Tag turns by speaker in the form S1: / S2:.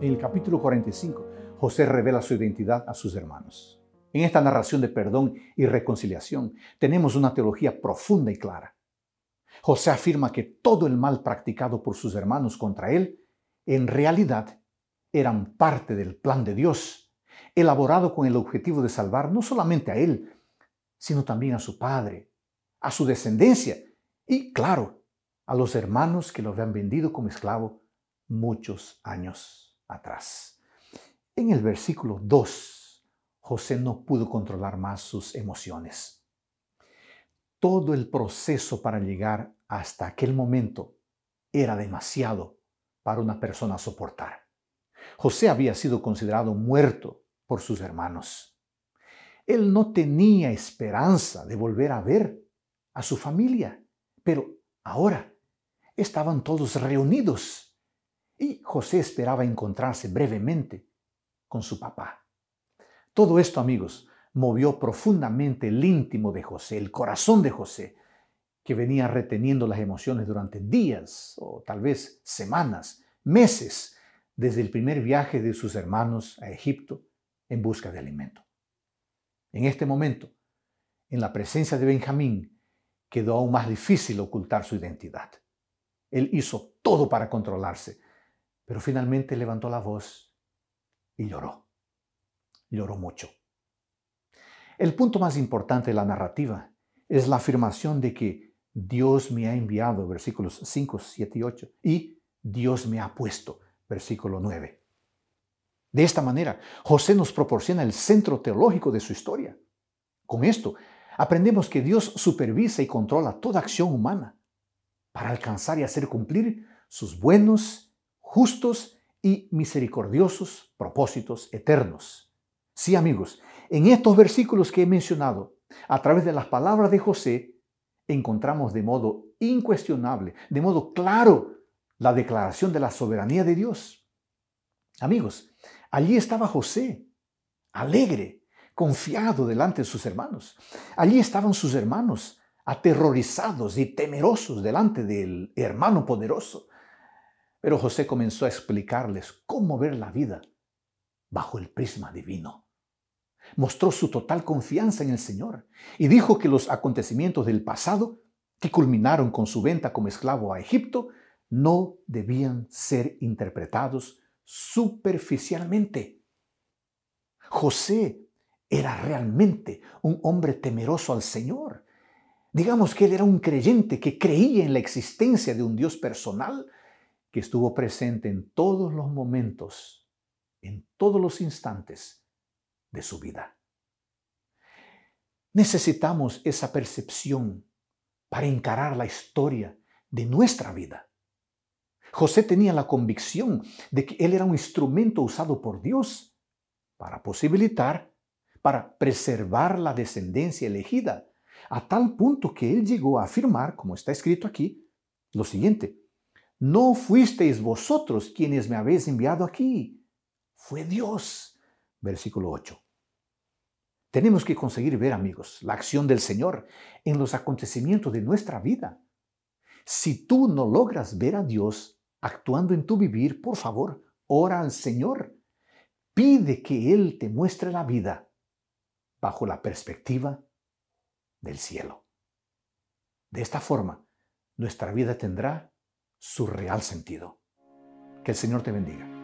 S1: en el capítulo 45, José revela su identidad a sus hermanos. En esta narración de perdón y reconciliación tenemos una teología profunda y clara. José afirma que todo el mal practicado por sus hermanos contra él, en realidad, eran parte del plan de Dios, elaborado con el objetivo de salvar no solamente a él, sino también a su padre, a su descendencia y, claro, a los hermanos que lo habían vendido como esclavo muchos años atrás. En el versículo 2, José no pudo controlar más sus emociones. Todo el proceso para llegar hasta aquel momento era demasiado para una persona soportar. José había sido considerado muerto por sus hermanos. Él no tenía esperanza de volver a ver a su familia, pero ahora estaban todos reunidos José esperaba encontrarse brevemente con su papá. Todo esto, amigos, movió profundamente el íntimo de José, el corazón de José, que venía reteniendo las emociones durante días o tal vez semanas, meses, desde el primer viaje de sus hermanos a Egipto en busca de alimento. En este momento, en la presencia de Benjamín, quedó aún más difícil ocultar su identidad. Él hizo todo para controlarse, pero finalmente levantó la voz y lloró. Lloró mucho. El punto más importante de la narrativa es la afirmación de que Dios me ha enviado, versículos 5, 7 y 8, y Dios me ha puesto, versículo 9. De esta manera, José nos proporciona el centro teológico de su historia. Con esto, aprendemos que Dios supervisa y controla toda acción humana para alcanzar y hacer cumplir sus buenos justos y misericordiosos propósitos eternos. Sí, amigos, en estos versículos que he mencionado, a través de las palabras de José, encontramos de modo incuestionable, de modo claro, la declaración de la soberanía de Dios. Amigos, allí estaba José, alegre, confiado delante de sus hermanos. Allí estaban sus hermanos, aterrorizados y temerosos delante del hermano poderoso. Pero José comenzó a explicarles cómo ver la vida bajo el prisma divino. Mostró su total confianza en el Señor y dijo que los acontecimientos del pasado, que culminaron con su venta como esclavo a Egipto, no debían ser interpretados superficialmente. José era realmente un hombre temeroso al Señor. Digamos que él era un creyente que creía en la existencia de un Dios personal que estuvo presente en todos los momentos, en todos los instantes de su vida. Necesitamos esa percepción para encarar la historia de nuestra vida. José tenía la convicción de que él era un instrumento usado por Dios para posibilitar, para preservar la descendencia elegida, a tal punto que él llegó a afirmar, como está escrito aquí, lo siguiente, no fuisteis vosotros quienes me habéis enviado aquí, fue Dios. Versículo 8. Tenemos que conseguir ver, amigos, la acción del Señor en los acontecimientos de nuestra vida. Si tú no logras ver a Dios actuando en tu vivir, por favor, ora al Señor. Pide que Él te muestre la vida bajo la perspectiva del cielo. De esta forma, nuestra vida tendrá su real sentido. Que el Señor te bendiga.